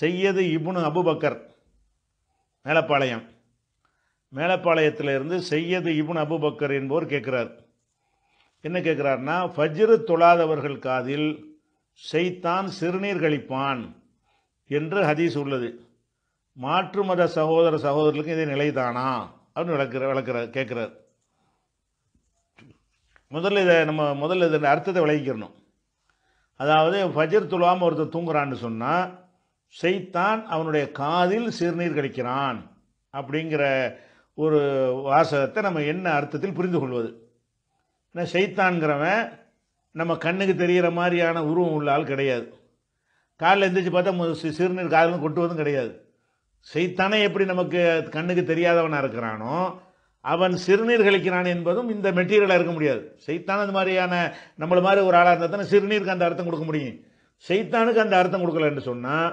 செய்யது இபுனு அபுபக்கர் மேலப்பாளையம் மேலப்பாளையத்தில் இருந்து செய்யது இப்னு அபுபக்கர் என்பவர் கேட்குறார் என்ன கேட்குறாருன்னா ஃபஜ்ரு தொழாதவர்கள் காதில் செய்தான் சிறுநீர் கழிப்பான் என்று ஹதீஸ் உள்ளது மாற்று மத சகோதர சகோதரர்களுக்கு இதே நிலைதானா அப்படின்னு விளக்குற விளக்குறார் கேட்குறார் முதல்ல இதை நம்ம முதல்ல இதை அர்த்தத்தை விளைவிக்கணும் அதாவது ஃபஜர் துலாமல் ஒருத்தர் தூங்குறான்னு சொன்னால் செய்தான் அவனுடைய காதில் சிறுநீர் கழிக்கிறான் அப்படிங்கிற ஒரு வாசகத்தை நம்ம என்ன அர்த்தத்தில் புரிந்து கொள்வது ஏன்னா செய்தான்கிறவன் நம்ம கண்ணுக்கு தெரிகிற மாதிரியான உருவம் உள்ள ஆள் கிடையாது காலில் எந்திரிச்சு பார்த்தா சிறுநீர் காதலும் கொட்டுவதும் கிடையாது செய்தானே எப்படி நமக்கு கண்ணுக்கு தெரியாதவனாக இருக்கிறானோ அவன் சிறுநீர் கழிக்கிறான் என்பதும் இந்த மெட்டீரியலாக இருக்க முடியாது செய்தான் அந்த மாதிரியான நம்மள மாதிரி ஒரு ஆளாக இருந்தால் தானே சிறுநீருக்கு அந்த அர்த்தம் கொடுக்க முடியும் செய்தானுக்கு அந்த அர்த்தம் கொடுக்கலன்னு சொன்னால்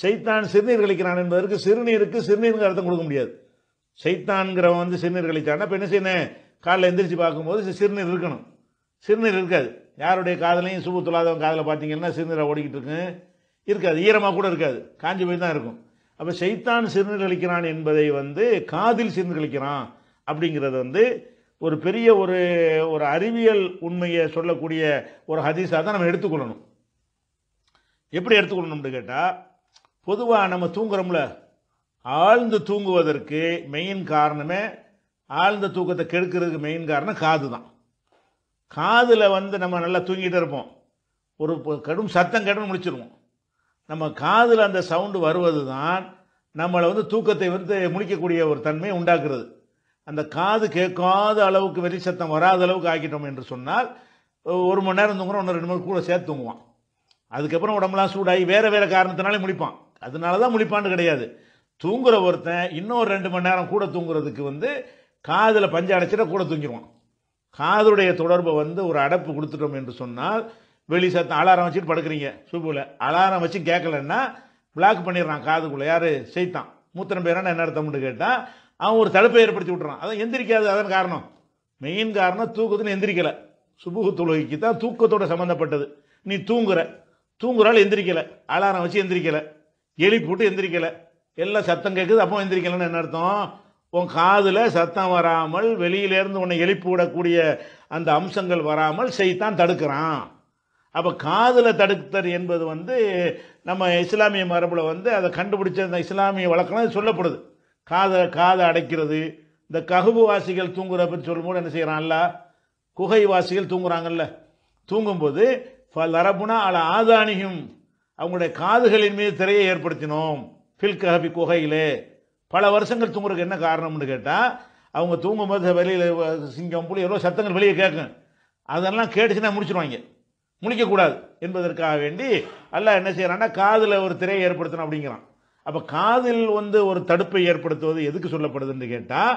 சைத்தான் சிறுநீர் கழிக்கிறான் என்பதற்கு சிறுநீருக்கு சிறுநீருக்கு அர்த்தம் கொடுக்க முடியாது சைத்தான்கிறவன் வந்து சிறுநீர் கழிச்சான்னா இப்போ என்ன செய்யணும் காலில் எந்திரிச்சு பார்க்கும்போது சிறுநீர் இருக்கணும் சிறுநீர் இருக்காது யாருடைய காதலையும் சுப துலாதவன் காதில் பார்த்தீங்கன்னா சிறுநீரை ஓடிக்கிட்டு இருக்கு இருக்காது ஈரமாக கூட இருக்காது காஞ்சி போய் தான் இருக்கும் அப்போ சைத்தான் சிறுநீர் கழிக்கிறான் என்பதை வந்து காதில் சிறுநீர் கழிக்கிறான் அப்படிங்கிறது வந்து ஒரு பெரிய ஒரு ஒரு அறிவியல் உண்மையை சொல்லக்கூடிய ஒரு ஹதீஸாக தான் நம்ம எடுத்துக்கொள்ளணும் எப்படி எடுத்துக்கொள்ளணும்னு கேட்டால் பொதுவாக நம்ம தூங்குறோம்ல ஆழ்ந்து தூங்குவதற்கு மெயின் காரணமே ஆழ்ந்த தூக்கத்தை கெடுக்கிறதுக்கு மெயின் காரணம் காது தான் காதில் வந்து நம்ம நல்லா தூங்கிட்டு இருப்போம் ஒரு கடும் சத்தம் கேட்டு முடிச்சிருவோம் நம்ம காதில் அந்த சவுண்டு வருவது தான் நம்மளை வந்து தூக்கத்தை வந்து முடிக்கக்கூடிய ஒரு தன்மையை உண்டாக்குறது அந்த காது கேட்காத அளவுக்கு வெளி சத்தம் வராத அளவுக்கு ஆக்கிட்டோம் என்று சொன்னால் ஒரு மணி நேரம் தூங்குறோம் ஒன்று ரெண்டு மணி கூட சேர்த்து தூங்குவான் அதுக்கப்புறம் உடம்புலாம் சூடாகி வேறு வேறு காரணத்தினாலே முடிப்பான் அதனால தான் முழிப்பாண்டு கிடையாது தூங்குற ஒருத்தன் இன்னொரு ரெண்டு மணி நேரம் கூட தூங்குறதுக்கு வந்து காதில் பஞ்சை அடைச்சிட்டா கூட தூங்கிடுவான் காதுடைய தொடர்பை வந்து ஒரு அடைப்பு கொடுத்துட்டோம் என்று சொன்னால் வெளி சத்தம் அலாரம் வச்சுட்டு படுக்கிறீங்க சூப்பில் அலாரம் வச்சு கேட்கலன்னா பிளாக் பண்ணிடுறான் காதுக்குள்ளே யார் செய்தான் மூத்தன பேரான என்ன அர்த்தம்னு கேட்டால் அவன் ஒரு தடுப்பை ஏற்படுத்தி விட்றான் அதான் எந்திரிக்காது அதன் காரணம் மெயின் காரணம் தூக்கத்துன்னு எந்திரிக்கலை சுபுக தொழுகைக்கு தான் தூக்கத்தோட சம்மந்தப்பட்டது நீ தூங்குற தூங்குறாள் எந்திரிக்கலை அலாரம் வச்சு எந்திரிக்கலை எலி போட்டு எந்திரிக்கலை எல்லாம் சத்தம் கேட்குது அப்போ எந்திரிக்கலன்னு என்ன அர்த்தம் உன் காதில் சத்தம் வராமல் வெளியிலேருந்து உன்னை எழுப்பி விடக்கூடிய அந்த அம்சங்கள் வராமல் செய்தான் தடுக்கிறான் அப்போ காதில் தடுக்கிறது என்பது வந்து நம்ம இஸ்லாமிய மரபில் வந்து அதை கண்டுபிடிச்ச அந்த இஸ்லாமிய வழக்கம் சொல்லப்படுது காதை காதை அடைக்கிறது இந்த வாசிகள் தூங்குறப்பன்னு சொல்லும்போது என்ன செய்கிறான்ல வாசிகள் தூங்குறாங்கல்ல தூங்கும்போது அரபுனா அல ஆதானியும் அவங்களுடைய காதுகளின் மீது திரையை ஏற்படுத்தினோம் பில்கஹபி குகையிலே பல வருஷங்கள் தூங்குறதுக்கு என்ன காரணம்னு கேட்டால் அவங்க தூங்கும்போது வெளியில் சிங்கம் புலி எவ்வளோ சத்தங்கள் வெளியே கேட்கும் அதெல்லாம் கேட்டுச்சுன்னா முடிச்சிருவாங்க முடிக்கக்கூடாது என்பதற்காக வேண்டி அல்ல என்ன செய்கிறான்னா காதில் ஒரு திரையை ஏற்படுத்தணும் அப்படிங்கிறான் அப்போ காதில் வந்து ஒரு தடுப்பை ஏற்படுத்துவது எதுக்கு சொல்லப்படுதுன்னு கேட்டால்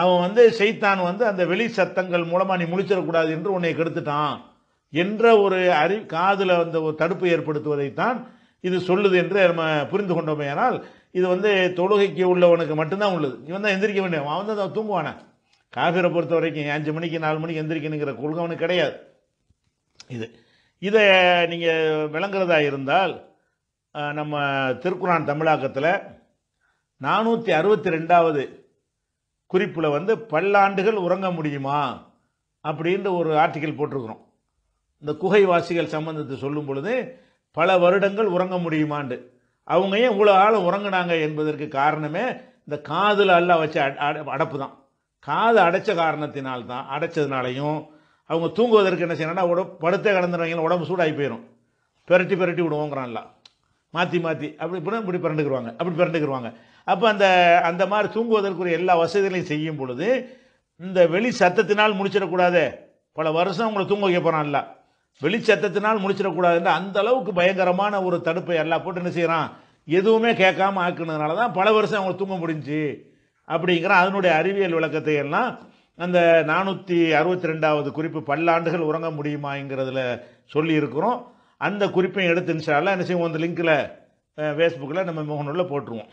அவன் வந்து செய்தான் வந்து அந்த வெளி சத்தங்கள் மூலமாக நீ முழிச்சிடக்கூடாது என்று உன்னை கெடுத்துட்டான் என்ற ஒரு அறி காதில் வந்த ஒரு தடுப்பு ஏற்படுத்துவதைத்தான் இது சொல்லுது என்று நம்ம புரிந்து கொண்டோமே ஆனால் இது வந்து தொழுகைக்கு உள்ளவனுக்கு மட்டும்தான் உள்ளது இவன் தான் எந்திரிக்க வேண்டிய அவன் தான் தூங்குவானே காஃபீரை பொறுத்த வரைக்கும் அஞ்சு மணிக்கு நாலு மணிக்கு எந்திரிக்கணுங்கிற கொள்கை அவனுக்கு கிடையாது இது இதை நீங்கள் விளங்குறதா இருந்தால் நம்ம திருக்குறான் தமிழாக்கத்தில் நானூற்றி அறுபத்தி ரெண்டாவது குறிப்பில் வந்து பல்லாண்டுகள் உறங்க முடியுமா அப்படின்ற ஒரு ஆர்டிக்கல் போட்டிருக்கிறோம் இந்த குகைவாசிகள் சம்பந்தத்தை சொல்லும் பொழுது பல வருடங்கள் உறங்க முடியுமாண்டு அவங்க ஏன் இவ்வளோ ஆளும் உறங்கினாங்க என்பதற்கு காரணமே இந்த காதில் அல்ல வச்ச அடப்பு தான் காது அடைச்ச காரணத்தினால்தான் அடைச்சதுனாலையும் அவங்க தூங்குவதற்கு என்ன செய்யணும்னா உடம்பு படுத்தே கிடந்துடுவாங்க உடம்பு சூடாகி போயிடும் பெரட்டி பெரட்டி விடுவோங்கிறான்ல மாற்றி மாற்றி அப்படி இப்படி இப்படி பிறண்டுக்குருவாங்க அப்படி பிறண்டுக்குருவாங்க அப்போ அந்த அந்த மாதிரி தூங்குவதற்குரிய எல்லா வசதிகளையும் செய்யும் பொழுது இந்த வெளி சத்தத்தினால் முடிச்சிடக்கூடாது பல வருஷம் அவங்களை தூங்க வைக்க போகிறான்ல வெளிச்சத்தத்தினால் முடிச்சிடக்கூடாதுன்ற அந்த அளவுக்கு பயங்கரமான ஒரு தடுப்பை எல்லாம் போட்டு என்ன செய்கிறான் எதுவுமே கேட்காம ஆக்குனதுனால தான் பல வருஷம் அவங்க தூங்க முடிஞ்சு அப்படிங்கிற அதனுடைய அறிவியல் விளக்கத்தை எல்லாம் அந்த நானூற்றி அறுபத்தி ரெண்டாவது குறிப்பு பல்லாண்டுகள் உறங்க முடியுமாங்கிறதுல சொல்லியிருக்கிறோம் அந்த குறிப்பையும் எடுத்து இன்ஷால்லாம் என்ன செய்வோம் அந்த லிங்க்கில் ஃபேஸ்புக்கில் நம்ம முகநூலில் போட்டுருவோம்